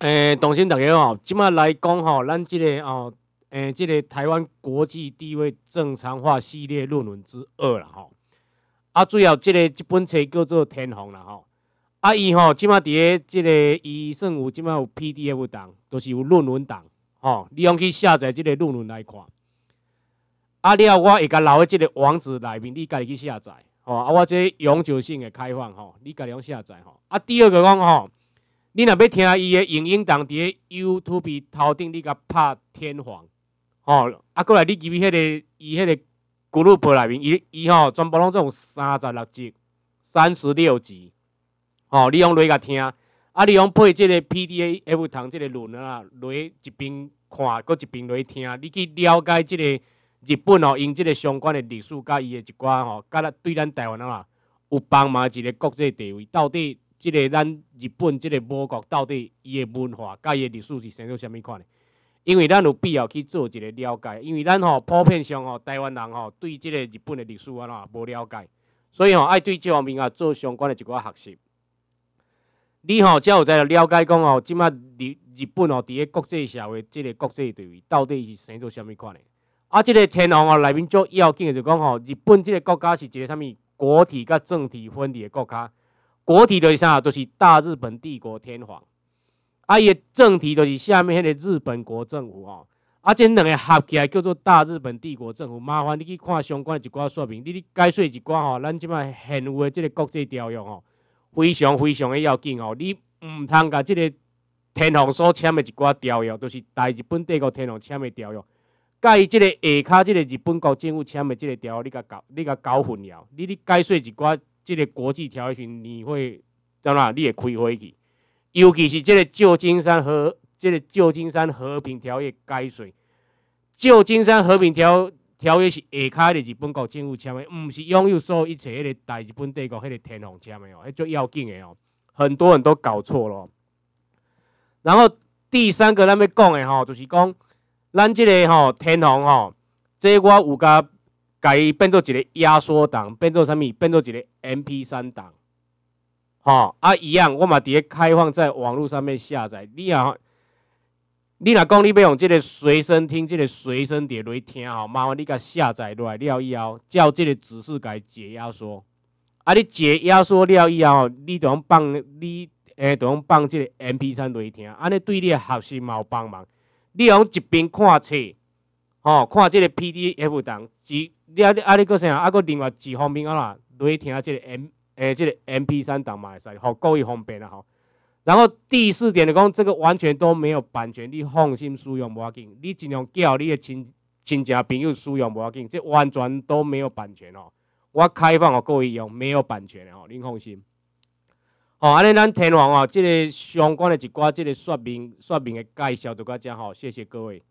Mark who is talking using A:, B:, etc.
A: 诶，同心大家吼，即马来讲吼，咱即个哦，诶，即个台湾国际地位正常化系列论文之二啦吼。啊，最后即个即本册叫做《天虹》啦吼。啊，伊吼即马伫诶即个，伊算有即马有 PDF 档，都是有论文档吼，你用去下载即个论文来看。啊，了我会甲留诶即个网址内面，你家去下载吼。啊，我即永久性诶开放吼，你家己用下载吼。啊，第二个讲吼。你若要听伊的影音档，伫个 YouTube 头顶，你甲拍天皇，吼，啊，过来你去迄个，伊迄个 Google 内面，伊伊吼，全部拢总有三十六集，三十六集，吼，你用雷甲听，啊，你用配即个 PDA F 糖即个轮啊，雷一边看，搁一边雷听，你去了解即个日本哦，因即个相关的历史，甲伊的一寡吼，甲咱对咱台湾啊有帮忙一个国际地位到底。即个咱日本即个母国到底伊个文化甲伊个历史是生做虾物款呢？因为咱有必要去做一个了解，因为咱吼普遍上吼台湾人吼对即个日本的历史啊无了解，所以吼爱对即方面啊做相关个一寡学习。你吼才有在了解讲吼，即摆日日本吼伫咧国际社会即个国际地位到底是生做虾物款呢？啊，即个天皇吼内面最要紧的就讲吼，日本即个国家是一个虾物国体甲政体分离的国家。国体都啥？就是大日本帝国天皇，啊！伊的政体就是下面迄个日本国政府哦，啊！这两个合起来叫做大日本帝国政府。麻烦你去看相关一寡说明，你你解释一寡哦，咱即摆现有的即个国际条约吼，非常非常的要紧哦，你毋通甲即个天皇所签的一寡条约，都是大日本帝国天皇签的条约，甲伊即个下骹即个日本国政府签的即个条约，你甲搞，你甲搞混了，你你解释一寡。这个国际条约，你会道哪？你会开会去。
B: 尤其是这个
A: 旧金山和这个旧金山和平条约，该水，旧金山和平条条约是下骹的日本国政府签的，毋是拥有所有一切迄个大日本帝国迄个天皇签的哦，迄种要紧的哦。很多人都搞错了。然后第三个咱边讲的吼，就是讲咱这个吼天皇哈，这我有甲。改变做一个压缩档，变做啥物？变做一个 M P 三档，吼啊一样。我嘛伫咧开放在网络上面下载。你啊，你若讲你要用即个随身听、即个随身碟来听，吼，麻烦你甲下载落来了以后，照即个指示甲解压缩。啊，你解压缩了以后，你当放你诶，当放即个 M P 三来听，安尼对你习嘛有帮忙。你用一边看册。吼，看即个 PDF 档，几你啊你啊你，搁啥啊？搁另外几方面啊啦，来听即个 M 诶，这个 MP 三档嘛会使，吼，够伊方便啦吼。然后第四点就讲，这个完全都没有版权，你放心使用无要紧，你尽量叫你的亲亲戚朋友使用无要紧，这完全都没有版权哦，我开放哦，各位用没有版权的吼，您放心。吼。安尼咱听完哦，这个相关的一寡这个说明说明的介绍就到这吼，谢谢各位。